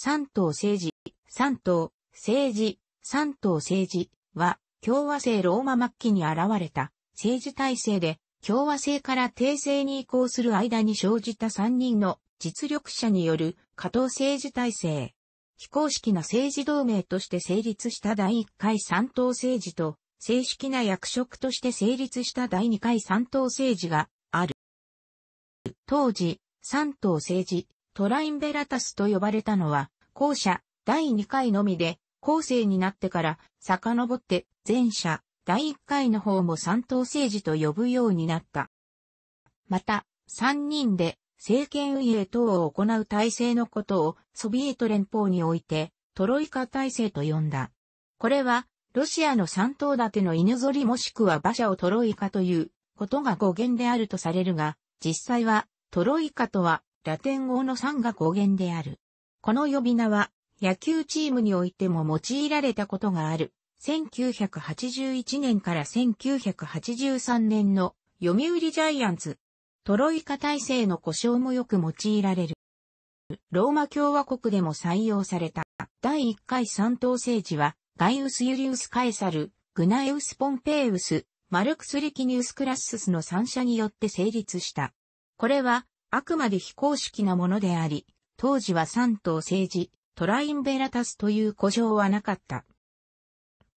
三党政治、三党、政治、三党政治は、共和制ローマ末期に現れた政治体制で、共和制から帝政に移行する間に生じた三人の実力者による加藤政治体制。非公式な政治同盟として成立した第1回三党政治と、正式な役職として成立した第2回三党政治がある。当時、三党政治トラインベラタスと呼ばれたのは、後者第2回のみで、後世になってから遡って前者第1回の方も三党政治と呼ぶようになった。また、三人で政権運営等を行う体制のことをソビエト連邦においてトロイカ体制と呼んだ。これはロシアの三党立ての犬ぞりもしくは馬車をトロイカということが語源であるとされるが、実際はトロイカとはラテ王の3が語源である。この呼び名は、野球チームにおいても用いられたことがある。1981年から1983年の読売ジャイアンツ、トロイカ体制の故障もよく用いられる。ローマ共和国でも採用された第1回三等政治は、ガイウス・ユリウス・カエサル、グナエウス・ポンペイウス、マルクス・リキニウス・クラッススの三者によって成立した。これはあくまで非公式なものであり、当時は三党政治、トラインベラタスという故障はなかった。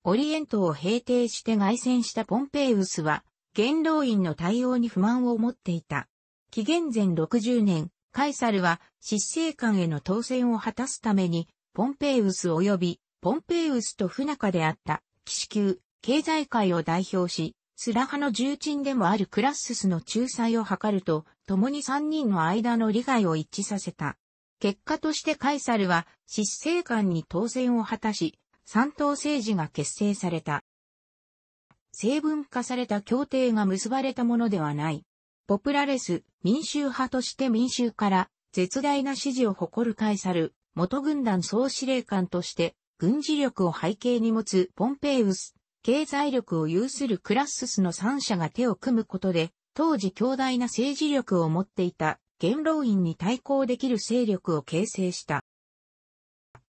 オリエントを平定して外戦したポンペイウスは、元老院の対応に不満を持っていた。紀元前60年、カイサルは執政官への当選を果たすために、ポンペイウス及び、ポンペイウスと不仲であった、騎士級、経済界を代表し、スラハの重鎮でもあるクラッススの仲裁を図ると、共に3人の間の利害を一致させた。結果としてカイサルは、執政官に当選を果たし、三党政治が結成された。成文化された協定が結ばれたものではない。ポプラレス、民衆派として民衆から絶大な支持を誇るカイサル、元軍団総司令官として軍事力を背景に持つポンペイウス経済力を有するクラッススの三者が手を組むことで、当時強大な政治力を持っていた元老院に対抗できる勢力を形成した。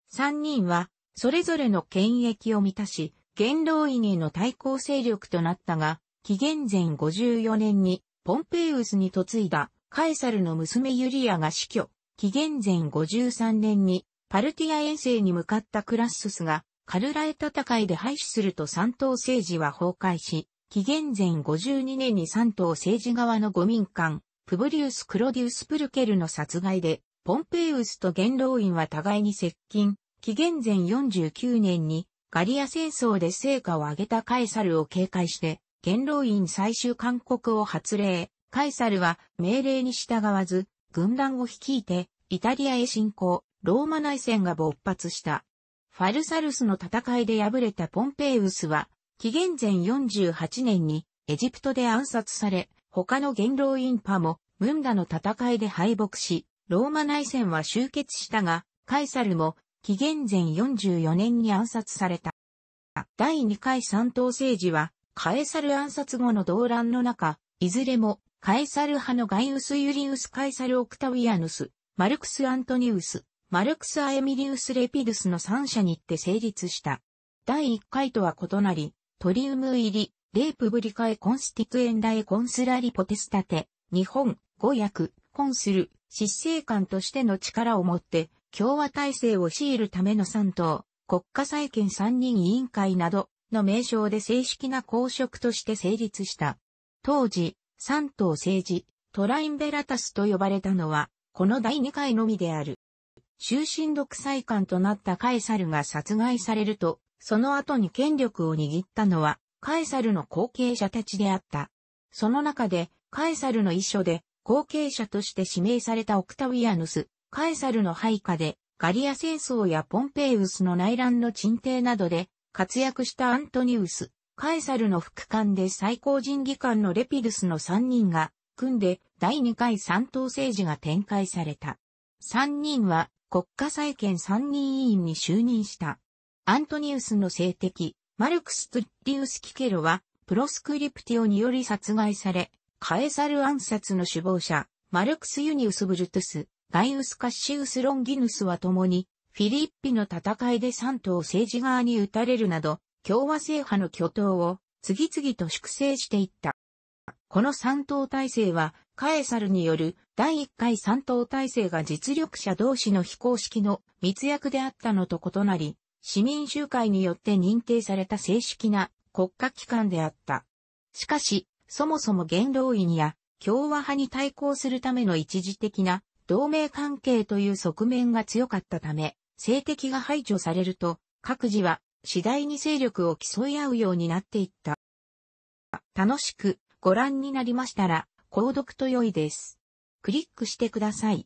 三人は、それぞれの権益を満たし、元老院への対抗勢力となったが、紀元前54年にポンペイウスに嫁いだカエサルの娘ユリアが死去、紀元前53年にパルティア遠征に向かったクラッススがカルラエ戦いで廃止すると三党政治は崩壊し、紀元前52年に三党政治側の五民間、プブリウス・クロディウス・プルケルの殺害で、ポンペイウスと元老院は互いに接近。紀元前49年にガリア戦争で成果を上げたカエサルを警戒して、元老院最終勧告を発令。カエサルは命令に従わず、軍団を率いて、イタリアへ侵攻、ローマ内戦が勃発した。ファルサルスの戦いで敗れたポンペイウスは、紀元前48年にエジプトで暗殺され、他の元老院派もムンダの戦いで敗北し、ローマ内戦は終結したが、カイサルも紀元前44年に暗殺された。第2回三党政治は、カエサル暗殺後の動乱の中、いずれもカエサル派のガイウス・ユリウス・カエサル・オクタウィアヌス、マルクス・アントニウス、マルクス・アエミリウス・レピドゥスの3社にって成立した。第1回とは異なり、トリウム入り、レープブリカエ・コンスティクエンダエ・コンスラリポテスタテ、日本、語訳、コンスル、執政官としての力を持って、共和体制を強いるための3党、国家再建3人委員会などの名称で正式な公職として成立した。当時、3党政治、トラインベラタスと呼ばれたのは、この第2回のみである。終身独裁官となったカエサルが殺害されると、その後に権力を握ったのは、カエサルの後継者たちであった。その中で、カエサルの遺書で、後継者として指名されたオクタウィアヌス、カエサルの配下で、ガリア戦争やポンペイウスの内乱の鎮定などで、活躍したアントニウス、カエサルの副官で最高人技官のレピルスの3人が、組んで第2回三党政治が展開された。3人は国家再建参議員に就任した。アントニウスの政敵、マルクス・トゥッリウス・キケロは、プロスクリプティオにより殺害され、カエサル暗殺の首謀者、マルクス・ユニウス・ブルトゥス、ガイウス・カッシウス・ロンギヌスは共に、フィリッピの戦いで三党政治側に撃たれるなど、共和制派の巨頭を次々と粛清していった。この三党体制はカエサルによる第1回三等体制が実力者同士の非公式の密約であったのと異なり、市民集会によって認定された正式な国家機関であった。しかし、そもそも元老院や共和派に対抗するための一時的な同盟関係という側面が強かったため、政敵が排除されると、各自は次第に勢力を競い合うようになっていった。楽しくご覧になりましたら、購読と良いです。クリックしてください。